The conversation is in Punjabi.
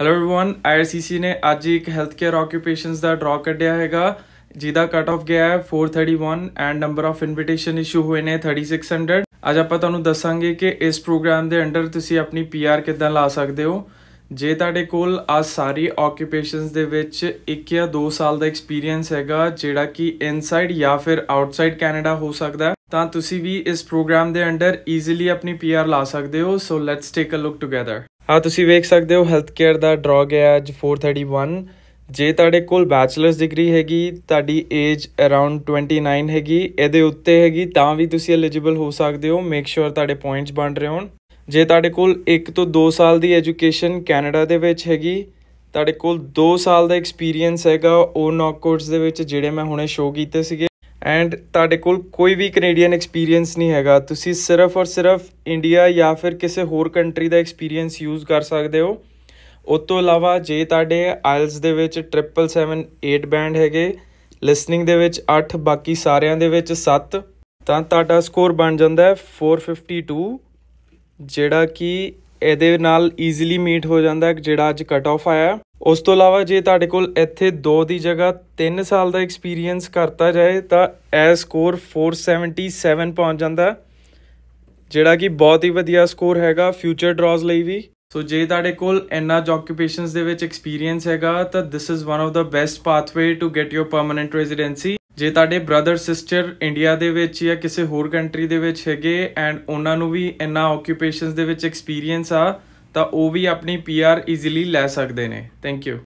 ਹੈਲੋ एवरीवन IRCC ਨੇ ਅੱਜ ਇੱਕ ਹੈਲਥ ਕੇਅਰ ਆਕਿਊਪੇਸ਼ਨਸ ਦਾ ਡਰਾ ਕੱਢਿਆ ਹੈਗਾ ਜਿਹਦਾ ਕਟ ਆਫ ਗਿਆ ਹੈ 431 and number of invitation issue ਹੋਏ ਨੇ 3600 ਅੱਜ ਆਪਾਂ ਤੁਹਾਨੂੰ ਦੱਸਾਂਗੇ ਕਿ ਇਸ ਪ੍ਰੋਗਰਾਮ ਦੇ ਅੰਡਰ ਤੁਸੀਂ ਆਪਣੀ ਪੀਆਰ ਕਿਦਾਂ ਲਾ ਸਕਦੇ ਹੋ ਜੇ ਤੁਹਾਡੇ ਕੋਲ ਆ ਸਾਰੀ ਆਕਿਊਪੇਸ਼ਨਸ ਦੇ ਵਿੱਚ 1 ਜਾਂ 2 ਸਾਲ ਦਾ ਐਕਸਪੀਰੀਅੰਸ ਹੈਗਾ ਜਿਹੜਾ ਕਿ ਇਨਸਾਈਡ ਜਾਂ ਫਿਰ ਆਊਟਸਾਈਡ ਕੈਨੇਡਾ ਹੋ ਸਕਦਾ ਤਾਂ ਤੁਸੀਂ ਵੀ ਇਸ ਪ੍ਰੋਗਰਾਮ ਦੇ ਅੰਡਰ ਈਜ਼ੀਲੀ ਆਪਣੀ ਪੀਆਰ ਲਾ ਸਕਦੇ ਹੋ so let's take a look together ਆ ਤੁਸੀਂ ਵੇਖ ਸਕਦੇ ਹੋ ਹੈਲਥ ਕੇਅਰ ਦਾ ਡਰਾ ਗਿਆ ਅੱਜ 431 ਜੇ ਤੁਹਾਡੇ ਕੋਲ ਬੈਚਲਰਸ ਡਿਗਰੀ ਹੈਗੀ ਤੁਹਾਡੀ ਏਜ ਅਰਾਊਂਡ 29 ਹੈਗੀ ਇਹਦੇ ਉੱਤੇ ਹੈਗੀ ਤਾਂ ਵੀ ਤੁਸੀਂ ਐਲੀਜੀਬਲ ਹੋ ਸਕਦੇ ਹੋ ਮੇਕ ਸ਼ੋਰ ਤੁਹਾਡੇ ਪੁਆਇੰਟਸ ਬਣ ਰਹੇ ਹੋਣ ਜੇ ਤੁਹਾਡੇ ਕੋਲ 1 ਤੋਂ 2 ਸਾਲ ਦੀ ਐਜੂਕੇਸ਼ਨ ਕੈਨੇਡਾ ਦੇ ਵਿੱਚ ਹੈਗੀ ਤੁਹਾਡੇ ਕੋਲ 2 ਸਾਲ ਦਾ ਐਕਸਪੀਰੀਅੰਸ ਹੈਗਾ ਉਹ ਨੌਕ ਕੋਰਸ ਦੇ ਵਿੱਚ ਜਿਹੜੇ ਮੈਂ ਹੁਣੇ ਸ਼ੋਅ ਕੀਤੇ ਸੀਗੇ ਐਂਡ ਤੁਹਾਡੇ ਕੋਲ ਕੋਈ ਵੀ ਕੈਨੇਡੀਅਨ ਐਕਸਪੀਰੀਅੰਸ ਨਹੀਂ ਹੈਗਾ ਤੁਸੀਂ ਸਿਰਫ ਔਰ ਸਿਰਫ ਇੰਡੀਆ ਜਾਂ ਫਿਰ ਕਿਸੇ ਹੋਰ ਕੰਟਰੀ ਦਾ ਐਕਸਪੀਰੀਅੰਸ ਯੂਜ਼ ਕਰ ਸਕਦੇ ਹੋ ਉਸ ਤੋਂ ਇਲਾਵਾ ਜੇ ਤੁਹਾਡੇ ਆਇਲਸ ਦੇ ਵਿੱਚ 7778 ਬੈਂਡ ਹੈਗੇ ਲਿਸਨਿੰਗ ਦੇ ਵਿੱਚ 8 ਬਾਕੀ ਸਾਰਿਆਂ ਦੇ ਵਿੱਚ 7 ਤਾਂ ਤੁਹਾਡਾ ਸਕੋਰ ਬਣ ਜਾਂਦਾ ਹੈ 452 ਜਿਹੜਾ ਕਿ ਇਹਦੇ ਨਾਲ ਈਜ਼ੀਲੀ ਮੀਟ ਹੋ ਜਾਂਦਾ ਹੈ ਜਿਹੜਾ ਅੱਜ ਕਟ ਆਫ ਆਇਆ ਉਸ ਤੋਂ ਇਲਾਵਾ ਜੇ ਤੁਹਾਡੇ ਕੋਲ ਇੱਥੇ 2 ਦੀ ਜਗ੍ਹਾ 3 ਸਾਲ ਦਾ ਐਕਸਪੀਰੀਅੰਸ ਕਰਤਾ ਜਾਏ ਤਾਂ ਐ ਸਕੋਰ 477 ਪਹੁੰਚ ਜਾਂਦਾ ਜਿਹੜਾ ਕਿ ਬਹੁਤ ਹੀ ਵਧੀਆ ਸਕੋਰ ਹੈਗਾ ਫਿਊਚਰ ਡਰਾਜ਼ ਲਈ ਵੀ ਸੋ ਜੇ ਤੁਹਾਡੇ ਕੋਲ ਇੰਨਾ ਜੌਕੂਪੇਸ਼ਨਸ ਦੇ ਵਿੱਚ ਐਕਸਪੀਰੀਅੰਸ ਹੈਗਾ ਤਾਂ this is one of the best pathway to get your permanent residency ਜੇ ਤੁਹਾਡੇ ਬ੍ਰਦਰ ਸਿਸਟਰ ਇੰਡੀਆ ਦੇ ਵਿੱਚ ਜਾਂ ਕਿਸੇ ਹੋਰ ਕੰਟਰੀ ਦੇ ਵਿੱਚ ਹੈਗੇ ਐਂਡ ਉਹਨਾਂ ਨੂੰ ਵੀ ਇੰਨਾ ਆਕੂਪੇਸ਼ਨਸ ਦੇ ਵਿੱਚ ਐਕਸਪੀਰੀਅੰਸ ਆ ਤਾਂ ਉਹ ਵੀ ਆਪਣੀ ਪੀਆਰ इजीली ਈਜ਼ੀਲੀ ਲੈ ਸਕਦੇ ਨੇ ਥੈਂਕ ਯੂ